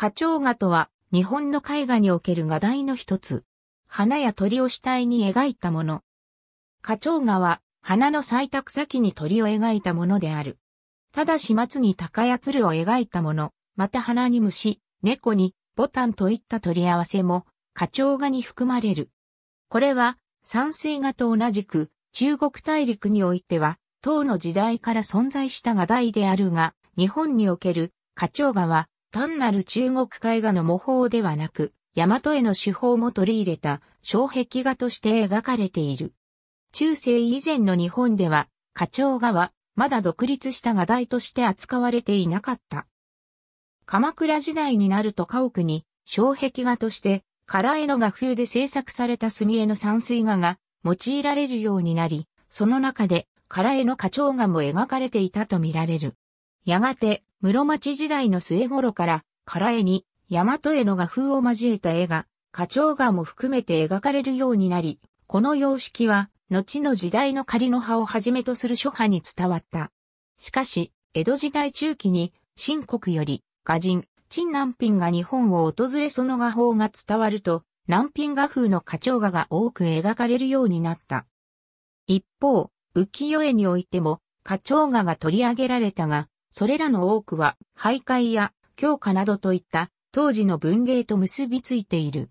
花鳥画とは、日本の絵画における画題の一つ。花や鳥を主体に描いたもの。花鳥画は、花の咲いた草木に鳥を描いたものである。ただし松に高や鶴を描いたもの、また花に虫、猫に、ボタンといった取り合わせも、花鳥画に含まれる。これは、山水画と同じく、中国大陸においては、唐の時代から存在した画題であるが、日本における花鳥画は、単なる中国絵画の模倣ではなく、大和絵の手法も取り入れた障壁画として描かれている。中世以前の日本では、花鳥画はまだ独立した画題として扱われていなかった。鎌倉時代になると家屋に障壁画として、唐絵の画風で制作された墨絵の山水画が用いられるようになり、その中で唐絵の花鳥画も描かれていたとみられる。やがて、室町時代の末頃から、唐絵に、大和絵の画風を交えた絵が、花鳥画も含めて描かれるようになり、この様式は、後の時代の仮の葉をはじめとする諸派に伝わった。しかし、江戸時代中期に、新国より、画人、陳南品が日本を訪れその画法が伝わると、南品画風の花鳥画が多く描かれるようになった。一方、浮世絵においても、花鳥画が取り上げられたが、それらの多くは、徘徊や強化などといった当時の文芸と結びついている。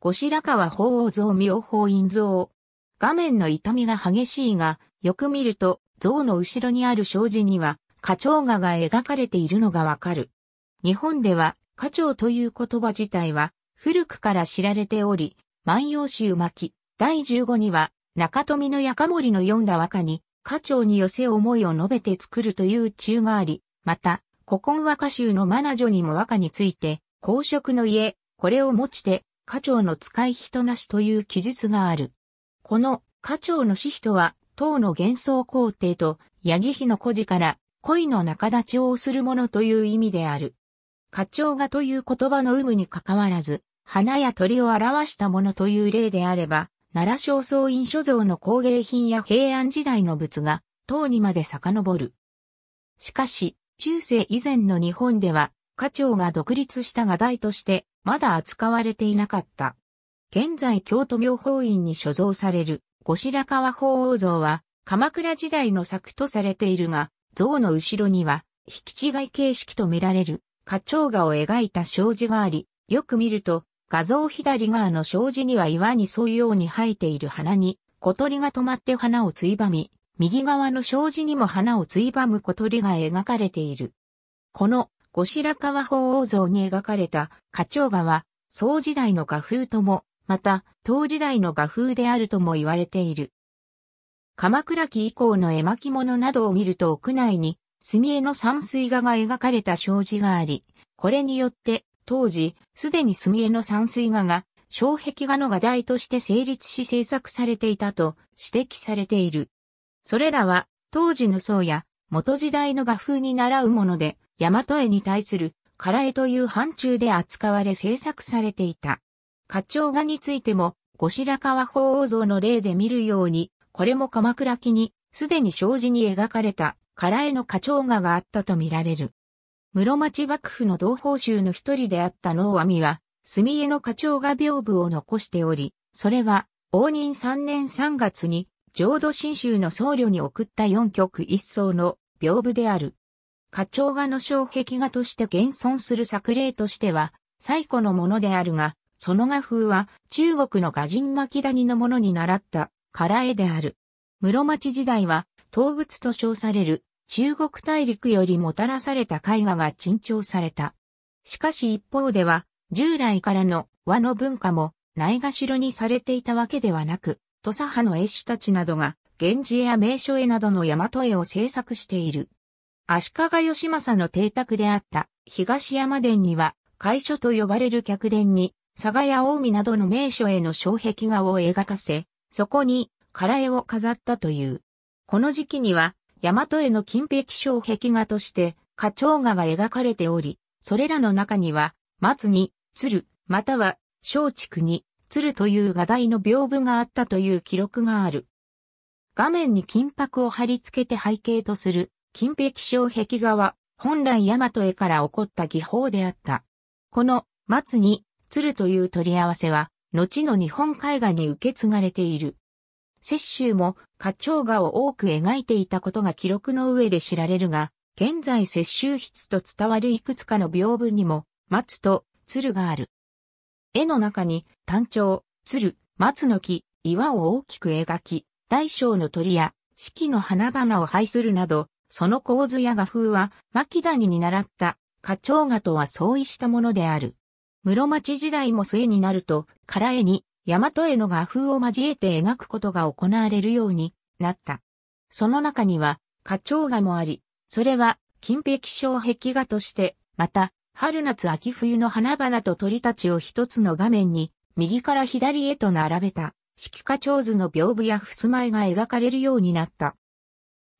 後白河法皇像妙法院像。画面の痛みが激しいが、よく見ると、像の後ろにある障子には、花鳥画が描かれているのがわかる。日本では、花鳥という言葉自体は、古くから知られており、万葉集巻、第15には、中富のやかもりの読んだ和歌に、家長に寄せ思いを述べて作るという中があり、また、古今和歌集のマナ女にも和歌について、公職の家、これを持ちて、家長の使い人なしという記述がある。この家長の死人は、唐の幻想皇帝と、八木妃の故事から、恋の仲立ちをするものという意味である。家長がという言葉の有無にかかわらず、花や鳥を表したものという例であれば、奈良正倉院所蔵の工芸品や平安時代の仏画、唐にまで遡る。しかし、中世以前の日本では、家長が独立した画題として、まだ扱われていなかった。現在京都妙法院に所蔵される、後白河法王像は、鎌倉時代の作とされているが、像の後ろには、引き違い形式と見られる、花鳥画を描いた障子があり、よく見ると、画像左側の障子には岩に沿うように生えている花に、小鳥が止まって花をついばみ、右側の障子にも花をついばむ小鳥が描かれている。この後白河法王像に描かれた花鳥画は、宋時代の画風とも、また、唐時代の画風であるとも言われている。鎌倉期以降の絵巻物などを見ると屋内に、墨絵の山水画が描かれた障子があり、これによって当時、すでに墨絵の山水画が、障壁画の画題として成立し制作されていたと指摘されている。それらは、当時の僧や、元時代の画風に習うもので、大和絵に対する、唐絵という範疇で扱われ制作されていた。花鳥画についても、後白河法皇像の例で見るように、これも鎌倉期に、すでに障子に描かれた、唐絵の花鳥画があったと見られる。室町幕府の同胞衆の一人であった能阿弥は、墨絵の課長が屏風を残しており、それは、応仁3年3月に、浄土真宗の僧侶に送った4曲一層の屏風である。課長画の障壁画として現存する作例としては、最古のものであるが、その画風は中国の画人巻谷のものに倣った、唐絵である。室町時代は、動物と称される中国大陸よりもたらされた絵画が珍重された。しかし一方では、従来からの和の文化もないがしろにされていたわけではなく、土佐派の絵師たちなどが、源氏絵や名所絵などの大和絵を制作している。足利義政の邸宅であった東山殿には、会所と呼ばれる客殿に、佐賀や近江などの名所への障壁画を描かせ、そこに、唐絵を飾ったという。この時期には、大和への近碧障壁画として、花鳥画が描かれており、それらの中には、松に、鶴、または、松竹に、鶴という画題の屏風があったという記録がある。画面に金箔を貼り付けて背景とする、金碧障壁画は、本来大和絵から起こった技法であった。この、松に、鶴という取り合わせは、後の日本絵画に受け継がれている。雪舟も花鳥画を多く描いていたことが記録の上で知られるが、現在雪舟筆と伝わるいくつかの屏風にも、松と鶴がある。絵の中に、単調、鶴、松の木、岩を大きく描き、大小の鳥や四季の花々を配するなど、その構図や画風は、牧谷に習った、花鳥画とは相違したものである。室町時代も末になると、唐絵に、大和絵の画風を交えて描くことが行われるようになった。その中には、花鳥画もあり、それは、金壁小壁画として、また、春夏秋冬の花々と鳥たちを一つの画面に、右から左へと並べた、四季花鳥図の屏風や襖絵が描かれるようになった。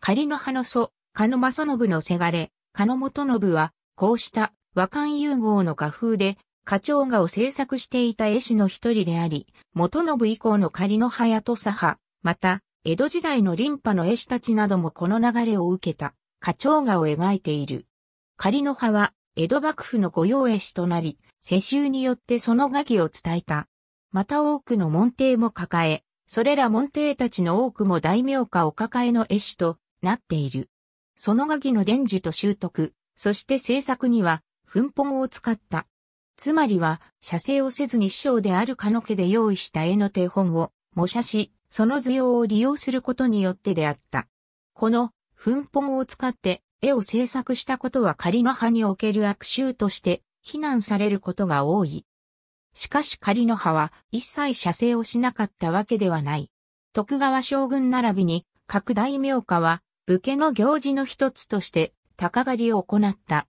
仮の葉の祖、鹿野正信のせがれ、鹿野元信は、こうした和漢融合の画風で、花鳥画を制作していた絵師の一人であり、元信以降の仮の早と佐派、また、江戸時代の林派の絵師たちなどもこの流れを受けた、花鳥画を描いている。仮の葉は、江戸幕府の御用絵師となり、世襲によってその画技を伝えた。また多くの門弟も抱え、それら門弟たちの多くも大名家お抱えの絵師となっている。その画技の伝授と習得、そして制作には、奮本を使った。つまりは、写生をせずに師匠であるカノ家で用意した絵の手本を模写し、その図様を利用することによってであった。この、粉本を使って絵を制作したことは仮の葉における悪臭として非難されることが多い。しかし仮の葉は一切写生をしなかったわけではない。徳川将軍並びに各大名家は武家の行事の一つとして鷹狩りを行った。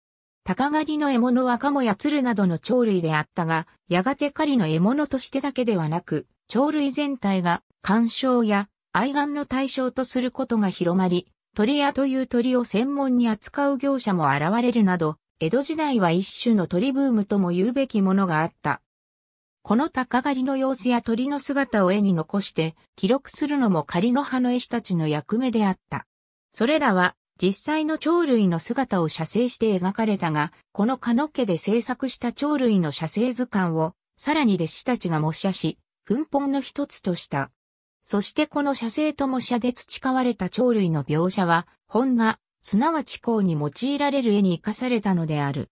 鷹狩りの獲物はカモや鶴などの鳥類であったが、やがて狩りの獲物としてだけではなく、鳥類全体が干渉や愛玩の対象とすることが広まり、鳥屋という鳥を専門に扱う業者も現れるなど、江戸時代は一種の鳥ブームとも言うべきものがあった。この鷹狩りの様子や鳥の姿を絵に残して記録するのも狩りの葉の絵師たちの役目であった。それらは実際の鳥類の姿を写生して描かれたが、このカノッケで制作した鳥類の写生図鑑を、さらに弟子たちが模写し、奮本の一つとした。そしてこの写生と模写で培われた鳥類の描写は、本画、すなわち項に用いられる絵に生かされたのである。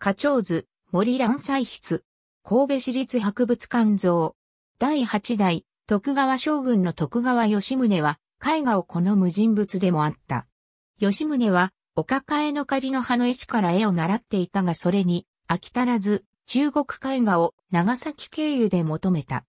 花鳥図、森蘭彩筆、神戸市立博物館像。第8代、徳川将軍の徳川吉宗は、絵画を好む人物でもあった。吉宗は、お抱えの仮の葉の絵師から絵を習っていたがそれに、飽き足らず、中国絵画を長崎経由で求めた。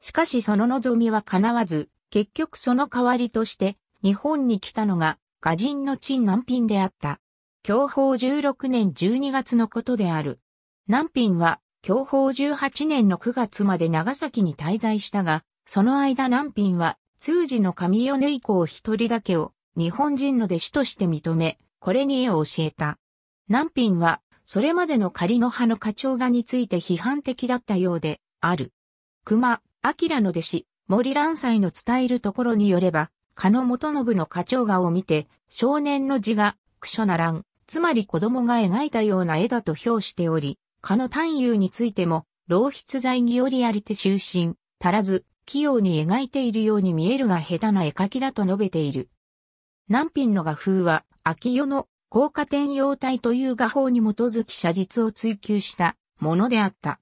しかしその望みは叶わず、結局その代わりとして、日本に来たのが、歌人の陳南品であった。享保16年12月のことである。南品は、享保18年の9月まで長崎に滞在したが、その間南品は、通時の上米以降一人だけを日本人の弟子として認め、これに絵を教えた。南品は、それまでの仮の派の課長画について批判的だったようで、ある。熊、明の弟子、森蘭斎の伝えるところによれば、加野元信の課長画を見て、少年の字が、しょならん、つまり子供が描いたような絵だと評しており、加野探幽についても、浪筆材によりありて終身、足らず、器用に描いているように見えるが下手な絵描きだと述べている。南品の画風は、秋代の効果転用体という画法に基づき写実を追求したものであった。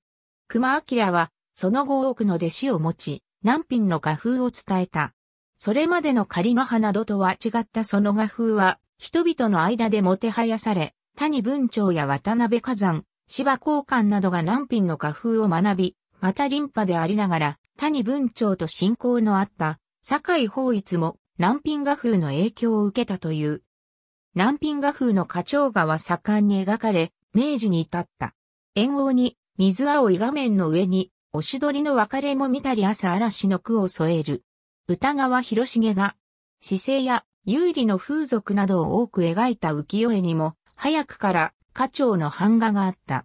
熊明は、その後多くの弟子を持ち、南品の画風を伝えた。それまでの仮の葉などとは違ったその画風は、人々の間でもてはやされ、谷文鳥や渡辺火山、芝交換などが南品の画風を学び、また林派でありながら、谷文鳥と親交のあった、堺法一も南品画風の影響を受けたという。南品画風の花鳥画は盛んに描かれ、明治に至った。円王に水青い画面の上に、おしどりの別れも見たり朝嵐の句を添える。歌川広重が、姿勢や有利の風俗などを多く描いた浮世絵にも、早くから花鳥の版画があった。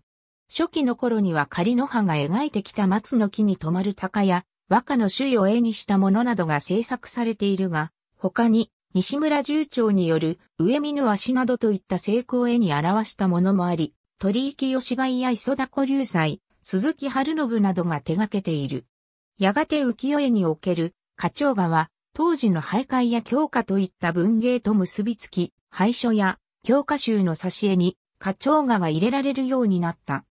初期の頃には仮の葉が描いてきた松の木に止まる鷹や、和歌の首位を絵にしたものなどが制作されているが、他に、西村重長による上見ぬ足などといった成功絵に表したものもあり、鳥池吉梅や磯田古流祭、鈴木春信などが手掛けている。やがて浮世絵における花鳥画は、当時の徘徊や教科といった文芸と結びつき、廃書や教科集の挿絵に花鳥画が入れられるようになった。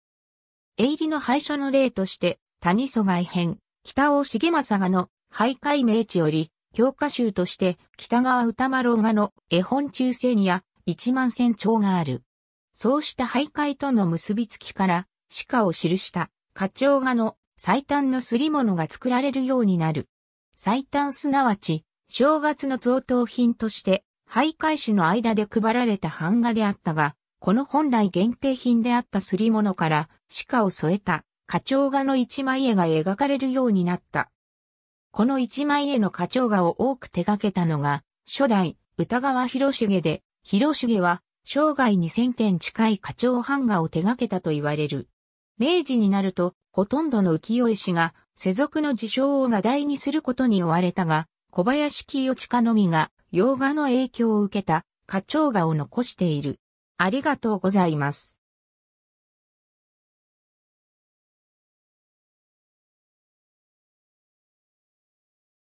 絵入りの廃書の例として、谷疎外編、北尾重政がの徘徊名地より、教科集として北川歌丸画の絵本抽選や一万千兆がある。そうした徘徊との結びつきから、歯科を記した、花鳥画の最短のすり物が作られるようになる。最短すなわち、正月の贈答品として、徘徊士の間で配られた版画であったが、この本来限定品であったすり物から、歯科を添えた、花鳥画の一枚絵が描かれるようになった。この一枚絵の花鳥画を多く手掛けたのが、初代、歌川広重で、広重は、生涯2000点近い花鳥版画を手掛けたと言われる。明治になると、ほとんどの浮世絵師が、世俗の事象を画題にすることに追われたが、小林清親のみが、洋画の影響を受けた、花鳥画を残している。ありがとうございます。